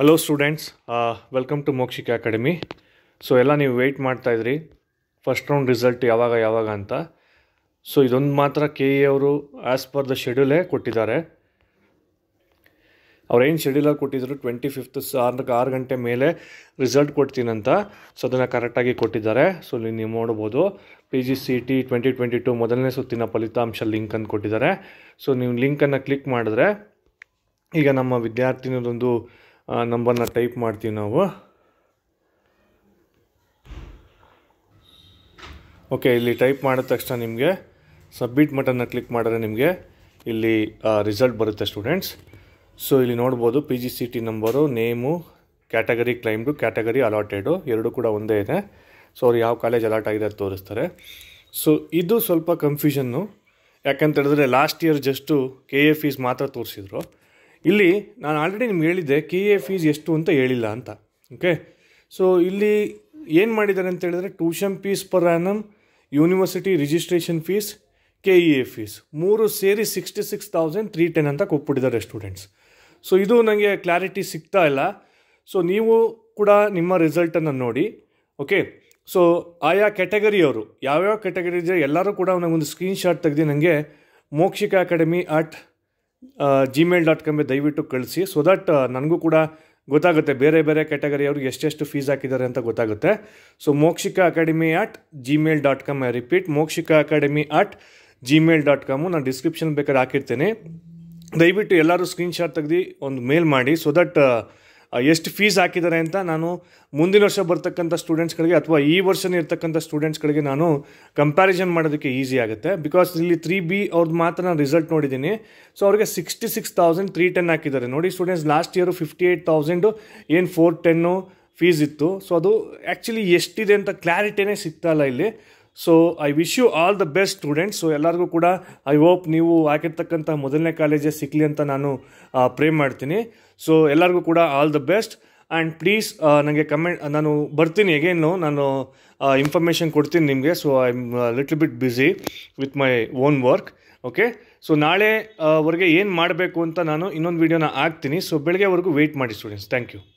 hello students welcome to Mokshika academy so ಎಲ್ಲ ನೀವು wait ಮಾಡ್ತಾಯಿದ್ರಿ ಫಸ್ಟ್ ರೌಂಡ್ ರಿಸಲ್ಟ್ ಯಾವಾಗ ಯಾವಾಗ ಅಂತ ಸೊ ಇದೊಂದು ಮಾತ್ರ ಕೆ ಇ ಅವರು ಆ್ಯಸ್ ಪರ್ ದ ಶೆಡ್ಯೂಲೇ ಕೊಟ್ಟಿದ್ದಾರೆ ಅವ್ರೇನು ಶೆಡ್ಯೂಲಾಗಿ ಕೊಟ್ಟಿದ್ದರು ಟ್ವೆಂಟಿ ಫಿಫ್ತ್ ಆರು ಆರು ಗಂಟೆ ಮೇಲೆ ರಿಸಲ್ಟ್ ಕೊಡ್ತೀನಂತ ಸೊ ಅದನ್ನು ಕರೆಕ್ಟಾಗಿ ಕೊಟ್ಟಿದ್ದಾರೆ ಸೊ ನೀವು ನೋಡ್ಬೋದು P G C T twenty twenty two ಮೊದಲನೇ ಸುತ್ತಿನ ಫಲಿತಾಂಶ ಲಿಂಕ್ ಅಂತ ಕೊಟ್ಟಿದ್ದಾರೆ ಸೊ ನೀವು ಲಿಂಕನ್ನು ಕ್ಲಿಕ್ ಮಾಡಿದ್ರೆ ಈಗ ನಮ್ಮ ವಿದ್ಯಾರ್ಥಿನದೊಂದು ನಂಬರ್ನ ಟೈಪ್ ಮಾಡ್ತೀವಿ ನಾವು ಓಕೆ ಇಲ್ಲಿ ಟೈಪ್ ಮಾಡಿದ ತಕ್ಷಣ ನಿಮಗೆ ಸಬ್ಮಿಟ್ ಮಟನ್ನ ಕ್ಲಿಕ್ ಮಾಡಿದ್ರೆ ನಿಮಗೆ ಇಲ್ಲಿ ರಿಸಲ್ಟ್ ಬರುತ್ತೆ ಸ್ಟೂಡೆಂಟ್ಸ್ ಸೊ ಇಲ್ಲಿ ನೋಡ್ಬೋದು P G C T number name category claimed category allotted ಎರಡೂ ಕೂಡ ಒಂದೇ ಇದೆ ಸೊ ಅವ್ರು ಯಾವ ಕಾಲೇಜ್ ಅಲಾಟ್ ಆಗಿದೆ ಅಂತ ತೋರಿಸ್ತಾರೆ ಸೊ ಇದು ಸ್ವಲ್ಪ ಕನ್ಫ್ಯೂಷನ್ನು ಯಾಕಂತ ಹೇಳಿದ್ರೆ last year just K A fees ಮಾತ್ರ ತೋರಿಸಿದ್ರು ಇಲ್ಲಿ ನಾನು ಆಲ್ರೆಡಿ ನಿಮ್ಗೆ ಹೇಳಿದ್ದೆ ಕೆ ಎ ಫೀಸ್ ಎಷ್ಟು ಅಂತ ಹೇಳಿಲ್ಲ ಅಂತ ಓಕೆ ಸೊ ಇಲ್ಲಿ ಏನು ಮಾಡಿದ್ದಾರೆ ಅಂತ ಹೇಳಿದ್ರೆ tuition fees per annum university registration fees K E A fees ಮೂರು ಸೇರಿ sixty six thousand three ten ಅಂತ ಕೊಟ್ಬಿಟ್ಟಿದ್ದಾರೆ ಸ್ಟೂಡೆಂಟ್ಸ್ ಸೊ ಇದು ನನಗೆ ಕ್ಲಾರಿಟಿ ಸಿಗ್ತಾ ಇಲ್ಲ ಸೊ ನೀವು ಕೂಡ ನಿಮ್ಮ ರಿಸಲ್ಟನ್ನು ನೋಡಿ ಓಕೆ ಸೊ ಆಯಾ ಕ್ಯಾಟಗರಿಯವರು ಯಾವ್ಯಾವ ಕ್ಯಾಟಗರಿ ಇದೆ ಎಲ್ಲರೂ ಕೂಡ ನನಗೊಂದು ಸ್ಕ್ರೀನ್ಶಾಟ್ ತೆಗೆದು ನನಗೆ Mokshika academy at Gmail dot ಕಾಮ್ಗೆ ದಯವಿಟ್ಟು ಕಳಿಸಿ ಸೊ ದಟ್ ನನಗೂ ಕೂಡ ಗೊತ್ತಾಗುತ್ತೆ ಬೇರೆ ಬೇರೆ ಕ್ಯಾಟಗರಿ ಅವ್ರಿಗೆ ಎಷ್ಟೆಷ್ಟು ಫೀಸ್ ಹಾಕಿದ್ದಾರೆ ಅಂತ ಗೊತ್ತಾಗುತ್ತೆ so Mokshika academy at Gmail dot com I repeat Mokshika academy at Gmail dot com ನಾನು ಡಿಸ್ಕ್ರಿಪ್ಷನ್ ಬೇಕಾದ್ರೆ ಹಾಕಿರ್ತೀನಿ ದಯವಿಟ್ಟು ಎಲ್ಲರೂ ಸ್ಕ್ರೀನ್ಶಾಟ್ ತೆಗೆದು ಒಂದು ಮೇಲ್ ಮಾಡಿ ಸೊ ದಟ್ ಎಷ್ಟು ಫೀಸ್ ಹಾಕಿದ್ದಾರೆ ಅಂತ ನಾನು ಮುಂದಿನ ವರ್ಷ ಬರ್ತಕ್ಕಂಥ ಸ್ಟೂಡೆಂಟ್ಸ್ಗಳಿಗೆ ಅಥವಾ ಈ ವರ್ಷನೇ ಇರ್ತಕ್ಕಂಥ ಸ್ಟೂಡೆಂಟ್ಸ್ಗಳಿಗೆ ನಾನು ಕಂಪ್ಯಾರಿಸನ್ ಮಾಡೋದಕ್ಕೆ ಈಸಿ ಆಗುತ್ತೆ ಬಿಕಾಸ್ ಇಲ್ಲಿ ತ್ರೀ ಬಿ ಅವ್ರದ್ದು ಮಾತ್ರ ನಾನು ರಿಸಲ್ಟ್ ನೋಡಿದ್ದೀನಿ ಸೊ ಅವ್ರಿಗೆ sixty six thousand three ten ಹಾಕಿದ್ದಾರೆ ನೋಡಿ students last year fifty eight thousand ಏನು ಫೋರ್ ಟೆನ್ನು ಫೀಸ್ ಇತ್ತು ಸೊ ಅದು ಆ್ಯಕ್ಚುಲಿ ಎಷ್ಟಿದೆ ಅಂತ ಕ್ಲಾರಿಟಿನೇ ಸಿಗ್ತಾ ಇಲ್ಲ ಇಲ್ಲಿ so I wish you all the best students so ಎಲ್ಲರಿಗೂ ಕೂಡ ಐ ಹೋಪ್ ನೀವು ಹಾಕಿರ್ತಕ್ಕಂಥ ಮೊದಲನೇ ಕಾಲೇಜೇ ಸಿಕ್ಕಲಿ ಅಂತ ನಾನು ಪ್ರೇ ಮಾಡ್ತೀನಿ ಸೊ ಎಲ್ಲರಿಗೂ ಕೂಡ all the best and please ನನಗೆ ಕಮೆಂಟ್ ನಾನು ಬರ್ತೀನಿ ಎಗೇನು ನಾನು ಇನ್ಫಾರ್ಮೇಷನ್ ಕೊಡ್ತೀನಿ ನಿಮಗೆ so I am little bit busy with my own work okay so ನಾಳೆವರೆಗೆ ಏನು ಮಾಡಬೇಕು ಅಂತ ನಾನು ಇನ್ನೊಂದು ವೀಡಿಯೋನ ಹಾಕ್ತೀನಿ ಸೊ ಬೆಳಗ್ಗೆವರೆಗೂ ವೆಯ್ಟ್ ಮಾಡಿ ಸ್ಟೂಡೆಂಟ್ಸ್ ಥ್ಯಾಂಕ್ ಯು